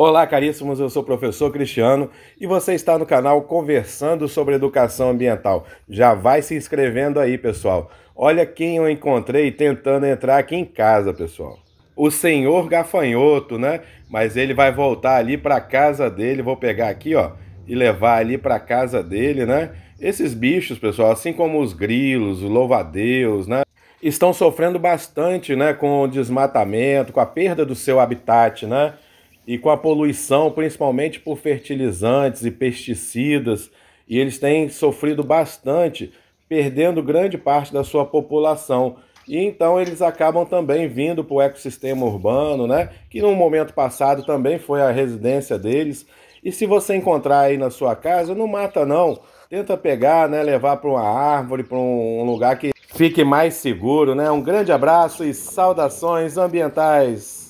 Olá, caríssimos, eu sou o professor Cristiano e você está no canal Conversando sobre Educação Ambiental. Já vai se inscrevendo aí, pessoal. Olha quem eu encontrei tentando entrar aqui em casa, pessoal. O senhor gafanhoto, né? Mas ele vai voltar ali para casa dele. Vou pegar aqui, ó, e levar ali para casa dele, né? Esses bichos, pessoal, assim como os grilos, os louvadeus, né? Estão sofrendo bastante, né, com o desmatamento, com a perda do seu habitat, né? e com a poluição, principalmente por fertilizantes e pesticidas, e eles têm sofrido bastante, perdendo grande parte da sua população. E então eles acabam também vindo para o ecossistema urbano, né? Que num momento passado também foi a residência deles. E se você encontrar aí na sua casa, não mata não. Tenta pegar, né? Levar para uma árvore, para um lugar que fique mais seguro, né? Um grande abraço e saudações ambientais.